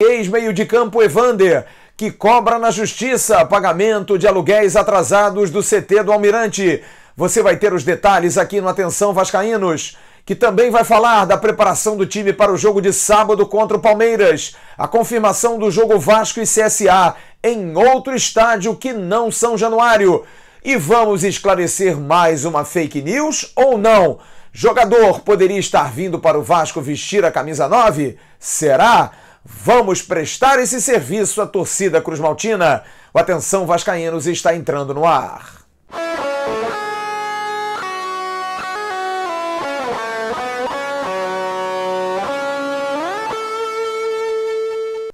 Ex-meio de campo Evander, que cobra na justiça pagamento de aluguéis atrasados do CT do Almirante. Você vai ter os detalhes aqui no Atenção Vascaínos, que também vai falar da preparação do time para o jogo de sábado contra o Palmeiras, a confirmação do jogo Vasco e CSA em outro estádio que não São Januário. E vamos esclarecer mais uma fake news ou não? Jogador poderia estar vindo para o Vasco vestir a camisa 9? Será? Vamos prestar esse serviço à torcida Cruz Maltina. O Atenção Vascaínos está entrando no ar.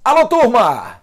Alô, turma!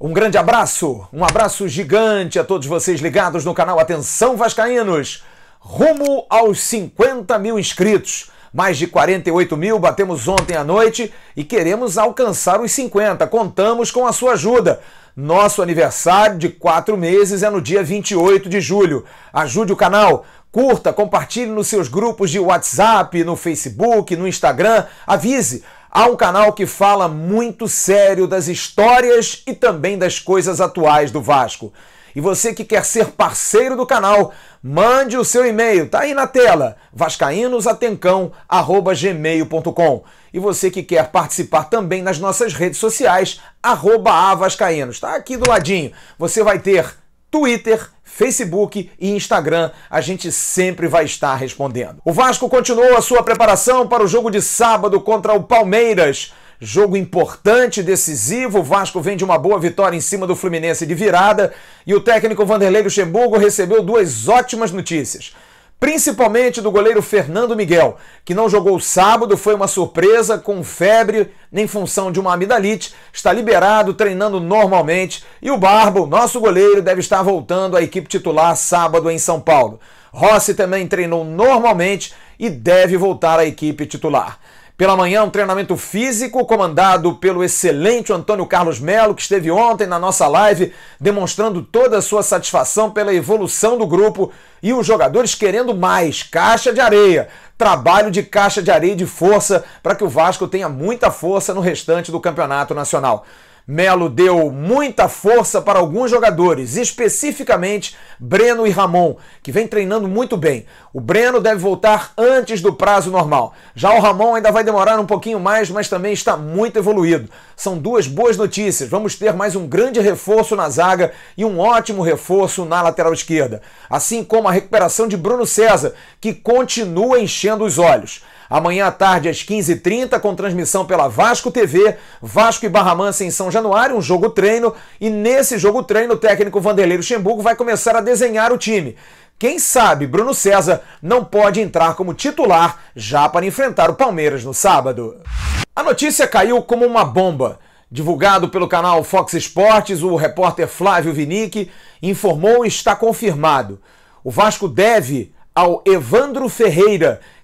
Um grande abraço, um abraço gigante a todos vocês ligados no canal Atenção Vascaínos, rumo aos 50 mil inscritos mais de 48 mil, batemos ontem à noite e queremos alcançar os 50. Contamos com a sua ajuda. Nosso aniversário de quatro meses é no dia 28 de julho. Ajude o canal, curta, compartilhe nos seus grupos de WhatsApp, no Facebook, no Instagram. Avise, há um canal que fala muito sério das histórias e também das coisas atuais do Vasco. E você que quer ser parceiro do canal, mande o seu e-mail, tá aí na tela, vascaínosatencão@gmail.com. E você que quer participar também nas nossas redes sociais, @avascaínos, tá aqui do ladinho. Você vai ter Twitter, Facebook e Instagram, a gente sempre vai estar respondendo. O Vasco continuou a sua preparação para o jogo de sábado contra o Palmeiras Jogo importante, decisivo. O Vasco vem de uma boa vitória em cima do Fluminense de virada. E o técnico Vanderlei Luxemburgo recebeu duas ótimas notícias. Principalmente do goleiro Fernando Miguel, que não jogou sábado, foi uma surpresa, com febre, em função de uma amidalite, está liberado, treinando normalmente. E o Barbo, nosso goleiro, deve estar voltando à equipe titular sábado em São Paulo. Rossi também treinou normalmente e deve voltar à equipe titular. Pela manhã, um treinamento físico comandado pelo excelente Antônio Carlos Melo, que esteve ontem na nossa live demonstrando toda a sua satisfação pela evolução do grupo e os jogadores querendo mais caixa de areia, trabalho de caixa de areia de força para que o Vasco tenha muita força no restante do Campeonato Nacional. Melo deu muita força para alguns jogadores, especificamente Breno e Ramon, que vem treinando muito bem. O Breno deve voltar antes do prazo normal. Já o Ramon ainda vai demorar um pouquinho mais, mas também está muito evoluído. São duas boas notícias. Vamos ter mais um grande reforço na zaga e um ótimo reforço na lateral esquerda, assim como a recuperação de Bruno César, que continua enchendo os olhos. Amanhã à tarde, às 15h30, com transmissão pela Vasco TV, Vasco e Barra Mansa em São Januário, um jogo treino. E nesse jogo treino, o técnico Vanderlei Luxemburgo vai começar a desenhar o time. Quem sabe Bruno César não pode entrar como titular já para enfrentar o Palmeiras no sábado. A notícia caiu como uma bomba. Divulgado pelo canal Fox Sports, o repórter Flávio Vinick informou e está confirmado. O Vasco deve ao Evandro Ferreira,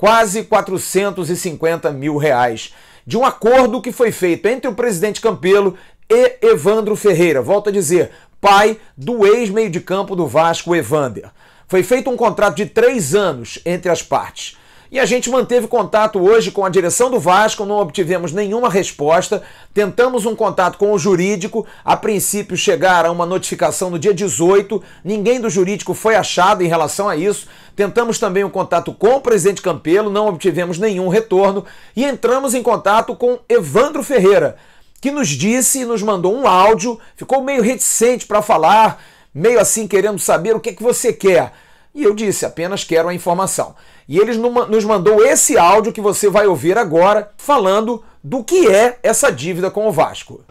quase 450 mil reais, de um acordo que foi feito entre o presidente Campelo e Evandro Ferreira, volto a dizer, pai do ex-meio de campo do Vasco, Evander. Foi feito um contrato de três anos entre as partes. E a gente manteve contato hoje com a direção do Vasco, não obtivemos nenhuma resposta. Tentamos um contato com o jurídico, a princípio chegaram uma notificação no dia 18, ninguém do jurídico foi achado em relação a isso. Tentamos também um contato com o presidente Campelo, não obtivemos nenhum retorno e entramos em contato com Evandro Ferreira, que nos disse, nos mandou um áudio, ficou meio reticente para falar, meio assim querendo saber o que, é que você quer. E eu disse, apenas quero a informação. E eles nos mandou esse áudio que você vai ouvir agora, falando do que é essa dívida com o Vasco.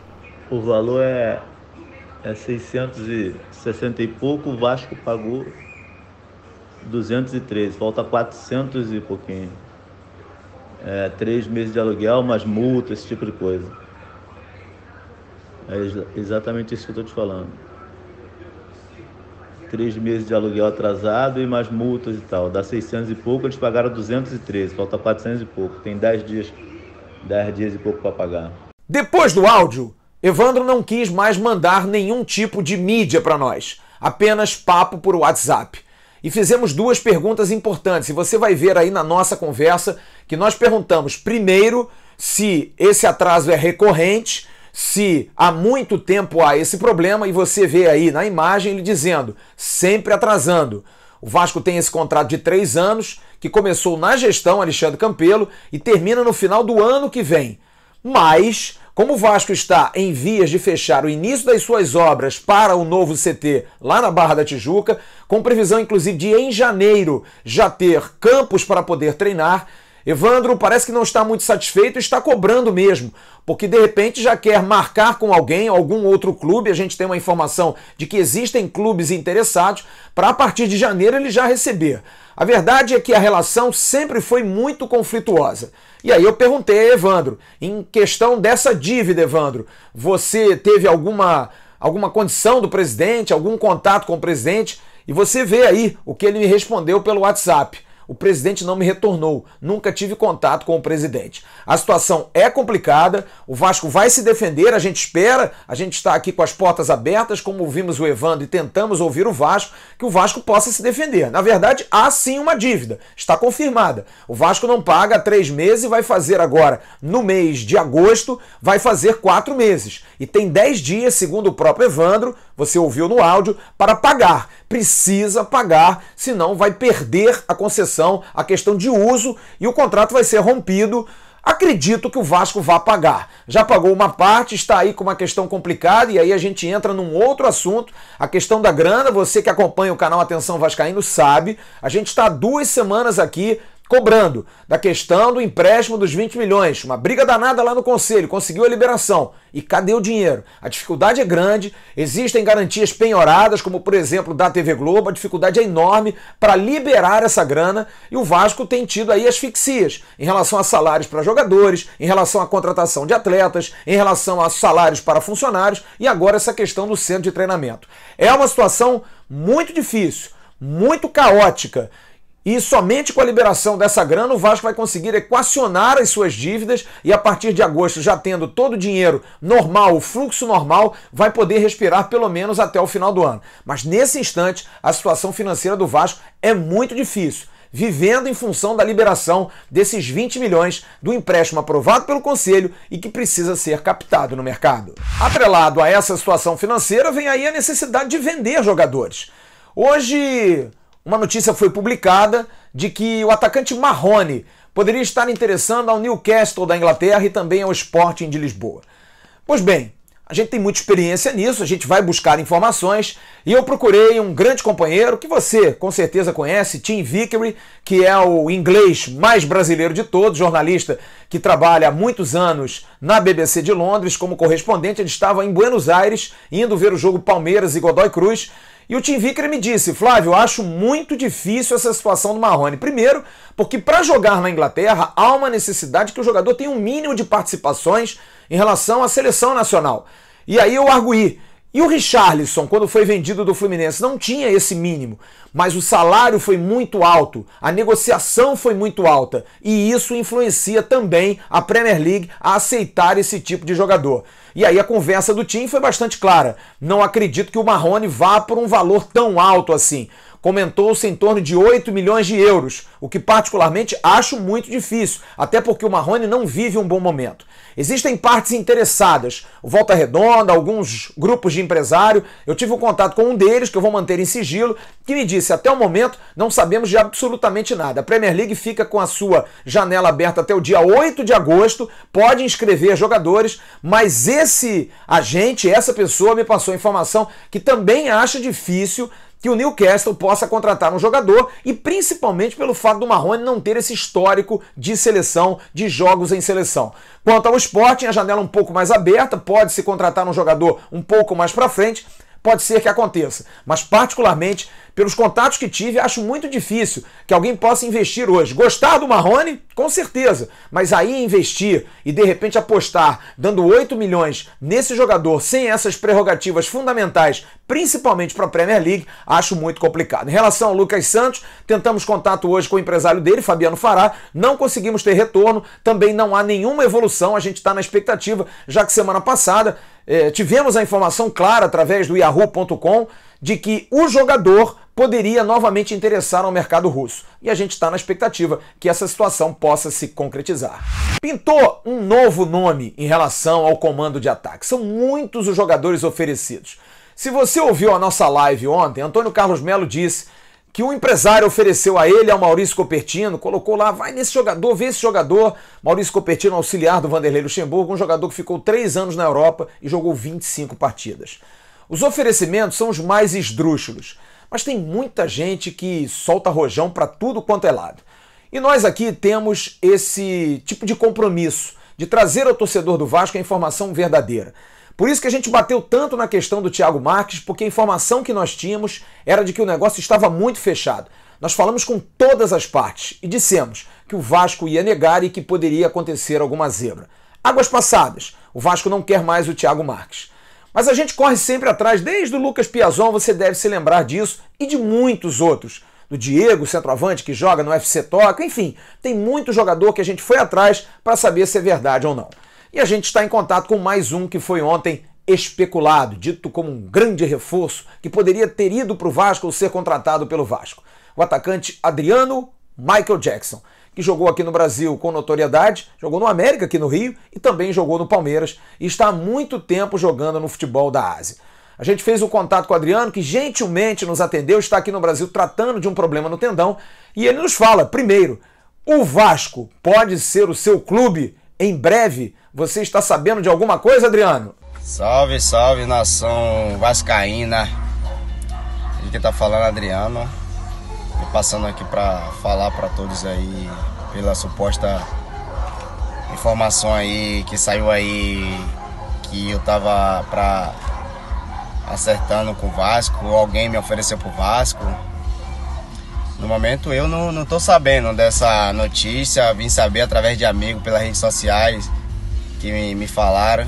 O valor é, é 660 e pouco, o Vasco pagou 203, falta 400 e pouquinho. É, três meses de aluguel, mais multa, esse tipo de coisa. É exatamente isso que eu estou te falando três meses de aluguel atrasado e mais multas e tal. Dá 600 e pouco, eles pagaram 213, falta 400 e pouco. Tem 10 dias, 10 dias e pouco para pagar. Depois do áudio, Evandro não quis mais mandar nenhum tipo de mídia para nós, apenas papo por WhatsApp. E fizemos duas perguntas importantes, e você vai ver aí na nossa conversa que nós perguntamos primeiro se esse atraso é recorrente se há muito tempo há esse problema e você vê aí na imagem ele dizendo sempre atrasando. O Vasco tem esse contrato de três anos que começou na gestão Alexandre Campelo e termina no final do ano que vem. Mas, como o Vasco está em vias de fechar o início das suas obras para o novo CT lá na Barra da Tijuca, com previsão inclusive de em janeiro já ter campos para poder treinar, Evandro parece que não está muito satisfeito e está cobrando mesmo, porque de repente já quer marcar com alguém, algum outro clube. A gente tem uma informação de que existem clubes interessados para a partir de janeiro ele já receber. A verdade é que a relação sempre foi muito conflituosa. E aí eu perguntei a Evandro, em questão dessa dívida, Evandro, você teve alguma alguma condição do presidente, algum contato com o presidente? E você vê aí o que ele me respondeu pelo WhatsApp. O presidente não me retornou, nunca tive contato com o presidente. A situação é complicada, o Vasco vai se defender, a gente espera, a gente está aqui com as portas abertas, como ouvimos o Evandro e tentamos ouvir o Vasco, que o Vasco possa se defender. Na verdade, há sim uma dívida, está confirmada. O Vasco não paga há três meses e vai fazer agora, no mês de agosto, vai fazer quatro meses. E tem dez dias, segundo o próprio Evandro, você ouviu no áudio, para pagar precisa pagar, senão vai perder a concessão, a questão de uso e o contrato vai ser rompido. Acredito que o Vasco vá pagar. Já pagou uma parte, está aí com uma questão complicada, e aí a gente entra num outro assunto, a questão da grana. Você que acompanha o canal Atenção Vascaíno sabe, a gente está duas semanas aqui cobrando da questão do empréstimo dos 20 milhões. Uma briga danada lá no conselho, conseguiu a liberação. E cadê o dinheiro? A dificuldade é grande, existem garantias penhoradas, como por exemplo da TV Globo, a dificuldade é enorme para liberar essa grana e o Vasco tem tido aí asfixias em relação a salários para jogadores, em relação à contratação de atletas, em relação a salários para funcionários e agora essa questão do centro de treinamento. É uma situação muito difícil, muito caótica. E somente com a liberação dessa grana o Vasco vai conseguir equacionar as suas dívidas e a partir de agosto, já tendo todo o dinheiro normal, o fluxo normal, vai poder respirar pelo menos até o final do ano. Mas nesse instante, a situação financeira do Vasco é muito difícil vivendo em função da liberação desses 20 milhões do empréstimo aprovado pelo Conselho e que precisa ser captado no mercado. Atrelado a essa situação financeira, vem aí a necessidade de vender jogadores. Hoje, uma notícia foi publicada de que o atacante Marrone poderia estar interessando ao Newcastle da Inglaterra e também ao Sporting de Lisboa. Pois bem, a gente tem muita experiência nisso, a gente vai buscar informações e eu procurei um grande companheiro que você com certeza conhece, Tim Vickery, que é o inglês mais brasileiro de todos, jornalista que trabalha há muitos anos na BBC de Londres como correspondente. Ele estava em Buenos Aires indo ver o jogo Palmeiras e Godoy Cruz. E o Tim Vickery me disse: Flávio, acho muito difícil essa situação do Marrone. Primeiro, porque para jogar na Inglaterra há uma necessidade que o jogador tenha um mínimo de participações em relação à seleção nacional. E aí eu arguí. E o Richarlison, quando foi vendido do Fluminense, não tinha esse mínimo, mas o salário foi muito alto, a negociação foi muito alta, e isso influencia também a Premier League a aceitar esse tipo de jogador. E aí a conversa do time foi bastante clara. Não acredito que o Marrone vá por um valor tão alto assim comentou-se em torno de 8 milhões de euros, o que particularmente acho muito difícil, até porque o Marrone não vive um bom momento. Existem partes interessadas, Volta Redonda, alguns grupos de empresário. Eu tive um contato com um deles, que eu vou manter em sigilo, que me disse: até o momento não sabemos de absolutamente nada. A Premier League fica com a sua janela aberta até o dia 8 de agosto, pode inscrever jogadores, mas esse agente, essa pessoa me passou informação que também acha difícil que o Newcastle possa contratar um jogador e principalmente pelo fato do Marrone não ter esse histórico de seleção, de jogos em seleção. Quanto ao Sporting, a janela um pouco mais aberta, pode se contratar um jogador um pouco mais para frente pode ser que aconteça. Mas, particularmente, pelos contatos que tive, acho muito difícil que alguém possa investir hoje. Gostar do Marrone? Com certeza. Mas aí investir e de repente apostar, dando 8 milhões nesse jogador sem essas prerrogativas fundamentais, principalmente para a Premier League, acho muito complicado. Em relação ao Lucas Santos, tentamos contato hoje com o empresário dele, Fabiano Fará, não conseguimos ter retorno, também não há nenhuma evolução, a gente está na expectativa, já que semana passada eh, tivemos a informação clara através do yahoo.com de que o jogador poderia novamente interessar ao mercado russo. E a gente está na expectativa que essa situação possa se concretizar. Pintou um novo nome em relação ao comando de ataque. São muitos os jogadores oferecidos. Se você ouviu a nossa live ontem, Antônio Carlos Melo disse que um empresário ofereceu a ele, ao Maurício Copertino, colocou lá, vai nesse jogador, vê esse jogador. Maurício Copertino, auxiliar do Vanderlei Luxemburgo, um jogador que ficou três anos na Europa e jogou 25 partidas. Os oferecimentos são os mais esdrúxulos, mas tem muita gente que solta rojão para tudo quanto é lado. E nós aqui temos esse tipo de compromisso de trazer ao torcedor do Vasco a informação verdadeira. Por isso que a gente bateu tanto na questão do Thiago Marques, porque a informação que nós tínhamos era de que o negócio estava muito fechado. Nós falamos com todas as partes e dissemos que o Vasco ia negar e que poderia acontecer alguma zebra. Águas passadas, o Vasco não quer mais o Thiago Marques. Mas a gente corre sempre atrás, desde o Lucas Piazon, você deve se lembrar disso, e de muitos outros. Do Diego, centroavante, que joga no FC Toca, enfim, tem muito jogador que a gente foi atrás para saber se é verdade ou não. E a gente está em contato com mais um que foi ontem especulado, dito como um grande reforço que poderia ter ido para o Vasco ou ser contratado pelo Vasco. O atacante Adriano Michael Jackson, que jogou aqui no Brasil com notoriedade, jogou no América aqui no Rio e também jogou no Palmeiras e está há muito tempo jogando no futebol da Ásia. A gente fez o um contato com o Adriano, que gentilmente nos atendeu, está aqui no Brasil tratando de um problema no tendão, e ele nos fala, primeiro, o Vasco pode ser o seu clube em breve você está sabendo de alguma coisa, Adriano? Salve, salve, nação vascaína. Aqui que tá falando Adriano. E passando aqui para falar para todos aí pela suposta informação aí que saiu aí que eu tava para acertando com o Vasco, alguém me ofereceu pro Vasco. No momento eu não, não tô sabendo dessa notícia, vim saber através de amigo pelas redes sociais que me, me falaram,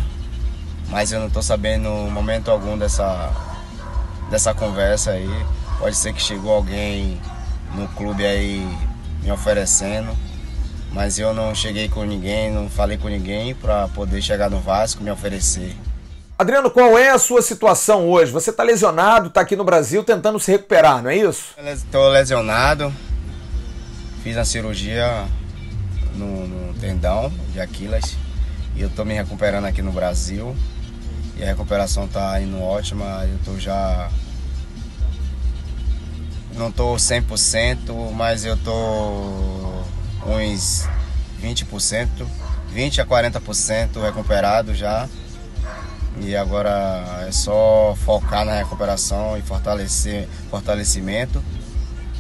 mas eu não estou sabendo momento algum dessa, dessa conversa aí. Pode ser que chegou alguém no clube aí me oferecendo, mas eu não cheguei com ninguém, não falei com ninguém para poder chegar no Vasco me oferecer. Adriano, qual é a sua situação hoje? Você está lesionado, está aqui no Brasil tentando se recuperar, não é isso? Estou lesionado, fiz a cirurgia no, no tendão de Aquiles. E eu tô me recuperando aqui no Brasil. E a recuperação tá indo ótima. Eu tô já. Não tô 100%, mas eu tô uns 20%, 20 a 40% recuperado já. E agora é só focar na recuperação e fortalecer fortalecimento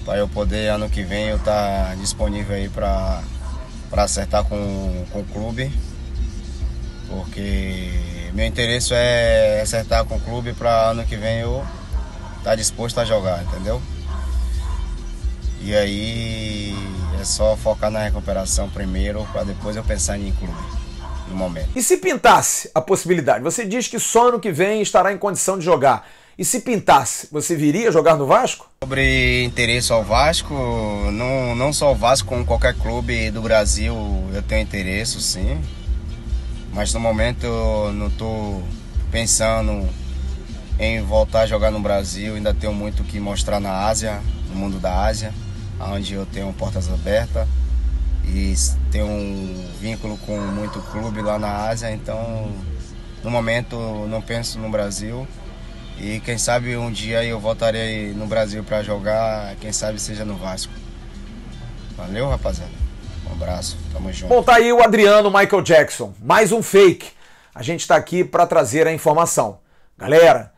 para eu poder ano que vem eu estar tá disponível aí para acertar com, com o clube porque meu interesse é acertar com o clube para ano que vem eu estar tá disposto a jogar, entendeu? E aí é só focar na recuperação primeiro para depois eu pensar em clube. No momento. E se pintasse a possibilidade? Você diz que só ano que vem estará em condição de jogar. E se pintasse, você viria jogar no Vasco? Sobre interesse ao Vasco, não, não só o Vasco, como qualquer clube do Brasil, eu tenho interesse, sim. Mas no momento eu não estou pensando em voltar a jogar no Brasil. Ainda tenho muito o que mostrar na Ásia, no mundo da Ásia, onde eu tenho portas abertas e tenho um vínculo com muito clube lá na Ásia. Então, no momento, não penso no Brasil. E quem sabe um dia eu voltarei no Brasil para jogar, quem sabe seja no Vasco. Valeu, rapaziada. Um abraço, tamo junto. Bom, tá aí o Adriano Michael Jackson. Mais um fake. A gente tá aqui para trazer a informação. Galera,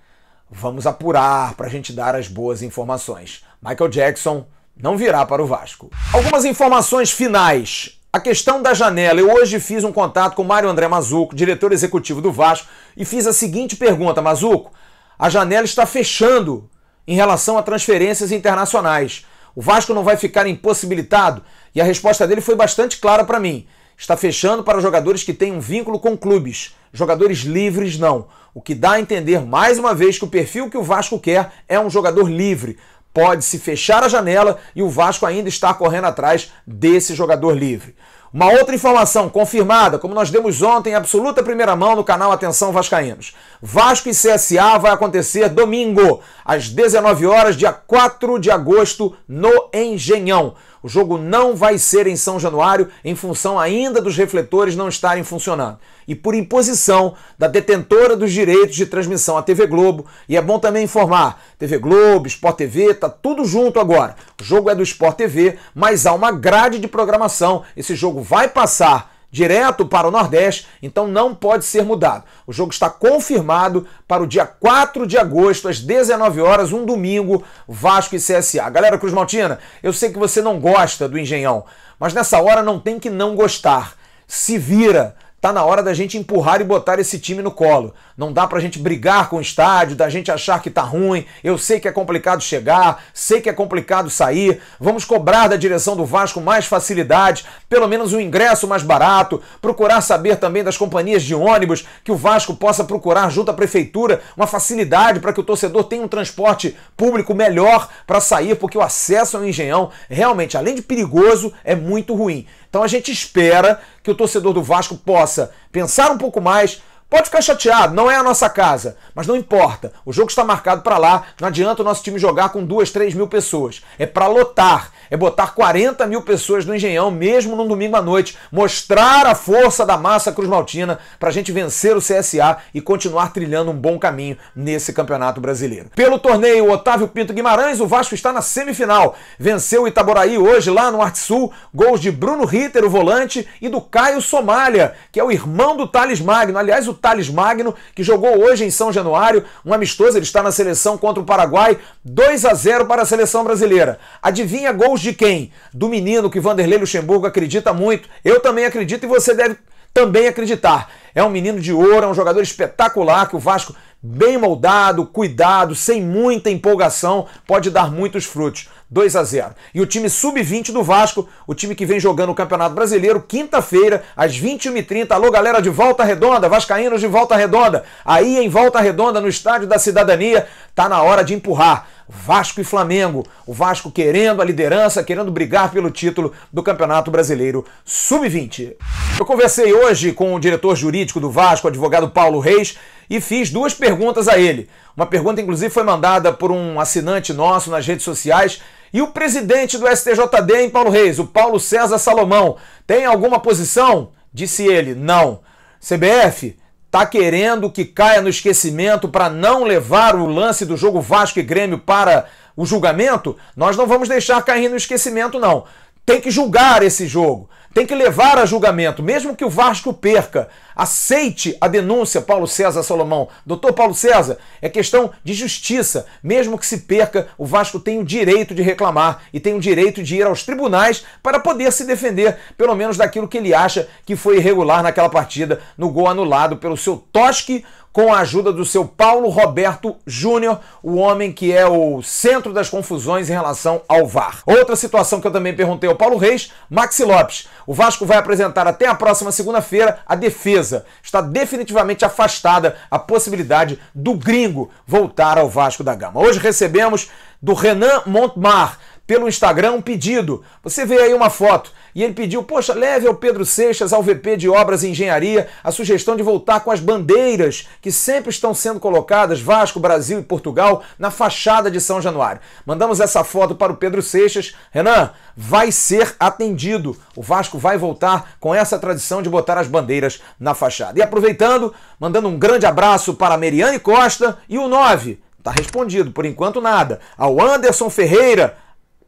vamos apurar para a gente dar as boas informações. Michael Jackson não virá para o Vasco. Algumas informações finais. A questão da janela. Eu hoje fiz um contato com Mário André Mazuco, diretor executivo do Vasco, e fiz a seguinte pergunta: Mazuco, a janela está fechando em relação a transferências internacionais. O Vasco não vai ficar impossibilitado e a resposta dele foi bastante clara para mim. Está fechando para jogadores que têm um vínculo com clubes, jogadores livres não. O que dá a entender mais uma vez que o perfil que o Vasco quer é um jogador livre. Pode se fechar a janela e o Vasco ainda está correndo atrás desse jogador livre. Uma outra informação confirmada, como nós demos ontem, absoluta primeira mão no canal Atenção Vascaínos. Vasco e CSA vai acontecer domingo, às 19 horas, dia 4 de agosto, no Engenhão. O jogo não vai ser em São Januário, em função ainda dos refletores não estarem funcionando. E por imposição da detentora dos direitos de transmissão, a TV Globo. E é bom também informar: TV Globo, Sport TV, tá tudo junto agora. O jogo é do Sport TV, mas há uma grade de programação. Esse jogo vai passar direto para o Nordeste, então não pode ser mudado. O jogo está confirmado para o dia 4 de agosto, às 19 horas, um domingo, Vasco e CSA. Galera Cruz Maltina, eu sei que você não gosta do Engenhão, mas nessa hora não tem que não gostar. Se vira, Tá na hora da gente empurrar e botar esse time no colo. Não dá pra gente brigar com o estádio, da gente achar que tá ruim. Eu sei que é complicado chegar, sei que é complicado sair. Vamos cobrar da direção do Vasco mais facilidade, pelo menos um ingresso mais barato, procurar saber também das companhias de ônibus que o Vasco possa procurar junto à prefeitura uma facilidade para que o torcedor tenha um transporte público melhor para sair, porque o acesso ao Engenhão realmente, além de perigoso, é muito ruim. Então a gente espera que o torcedor do Vasco possa pensar um pouco mais, Pode ficar chateado, não é a nossa casa, mas não importa. O jogo está marcado para lá, não adianta o nosso time jogar com duas, três mil pessoas. É para lotar, é botar 40 mil pessoas no Engenhão, mesmo num domingo à noite, mostrar a força da massa Cruz Maltina para a gente vencer o CSA e continuar trilhando um bom caminho nesse campeonato brasileiro. Pelo torneio Otávio Pinto Guimarães, o Vasco está na semifinal. Venceu o Itaboraí hoje lá no Arte Sul, gols de Bruno Ritter, o volante, e do Caio Somália, que é o irmão do Thales Magno. Aliás, o Thales Magno, que jogou hoje em São Januário, um amistoso, ele está na seleção contra o Paraguai, 2 a 0 para a seleção brasileira. Adivinha gols de quem? Do menino que Vanderlei Luxemburgo acredita muito. Eu também acredito e você deve também acreditar. É um menino de ouro, é um jogador espetacular que o Vasco, bem moldado, cuidado, sem muita empolgação, pode dar muitos frutos. 2 a 0. E o time sub-20 do Vasco, o time que vem jogando o Campeonato Brasileiro, quinta-feira, às 21h30. Alô, galera de Volta Redonda, Vascaínos de Volta Redonda. Aí em Volta Redonda, no Estádio da Cidadania, tá na hora de empurrar. Vasco e Flamengo. O Vasco querendo a liderança, querendo brigar pelo título do Campeonato Brasileiro Sub-20. Eu conversei hoje com o diretor jurídico do Vasco, o advogado Paulo Reis, e fiz duas perguntas a ele. Uma pergunta, inclusive, foi mandada por um assinante nosso nas redes sociais. E o presidente do STJD em Paulo Reis, o Paulo César Salomão, tem alguma posição? Disse ele, não. CBF tá querendo que caia no esquecimento para não levar o lance do jogo Vasco e Grêmio para o julgamento? Nós não vamos deixar cair no esquecimento, não. Tem que julgar esse jogo tem que levar a julgamento, mesmo que o Vasco perca. Aceite a denúncia, Paulo César Salomão. Doutor Paulo César, é questão de justiça. Mesmo que se perca, o Vasco tem o direito de reclamar e tem o direito de ir aos tribunais para poder se defender, pelo menos daquilo que ele acha que foi irregular naquela partida, no gol anulado pelo seu Tosque com a ajuda do seu Paulo Roberto Júnior, o homem que é o centro das confusões em relação ao VAR. Outra situação que eu também perguntei ao Paulo Reis, Maxi Lopes. O Vasco vai apresentar até a próxima segunda-feira a defesa. Está definitivamente afastada a possibilidade do gringo voltar ao Vasco da Gama. Hoje recebemos do Renan Montmar pelo Instagram um pedido. Você vê aí uma foto e ele pediu: Poxa, leve ao Pedro Seixas, ao VP de Obras e Engenharia, a sugestão de voltar com as bandeiras que sempre estão sendo colocadas Vasco, Brasil e Portugal na fachada de São Januário. Mandamos essa foto para o Pedro Seixas. Renan, vai ser atendido. O Vasco vai voltar com essa tradição de botar as bandeiras na fachada. E aproveitando, mandando um grande abraço para a Meriane Costa e o 9. Tá respondido, por enquanto nada. Ao Anderson Ferreira,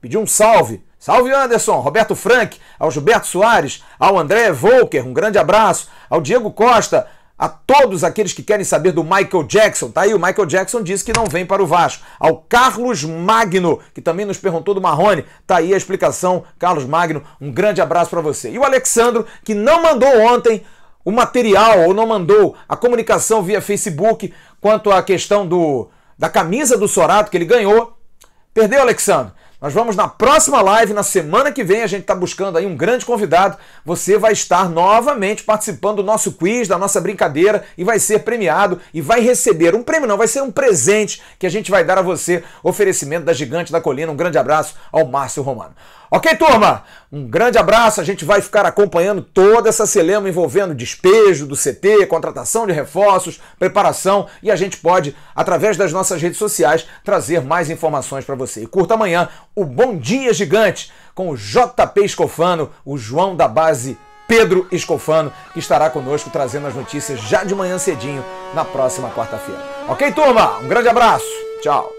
Pediu um salve. Salve Anderson, Roberto Frank, ao Gilberto Soares, ao André Volker, um grande abraço, ao Diego Costa, a todos aqueles que querem saber do Michael Jackson, tá aí, o Michael Jackson disse que não vem para o Vasco. Ao Carlos Magno, que também nos perguntou do Marrone, tá aí a explicação, Carlos Magno, um grande abraço para você. E o Alexandro, que não mandou ontem o material, ou não mandou a comunicação via Facebook quanto à questão do da camisa do Sorato que ele ganhou, perdeu, Alexandro. Nós vamos na próxima live, na semana que vem, a gente está buscando aí um grande convidado. Você vai estar novamente participando do nosso quiz, da nossa brincadeira e vai ser premiado e vai receber um prêmio, não, vai ser um presente que a gente vai dar a você. Oferecimento da Gigante da Colina. Um grande abraço ao Márcio Romano. Ok, turma? Um grande abraço. A gente vai ficar acompanhando toda essa celema envolvendo despejo do CT, contratação de reforços, preparação e a gente pode, através das nossas redes sociais, trazer mais informações para você. E curta amanhã o Bom Dia Gigante com o JP Escofano, o João da Base Pedro Escofano, que estará conosco trazendo as notícias já de manhã cedinho na próxima quarta-feira. Ok, turma? Um grande abraço. Tchau.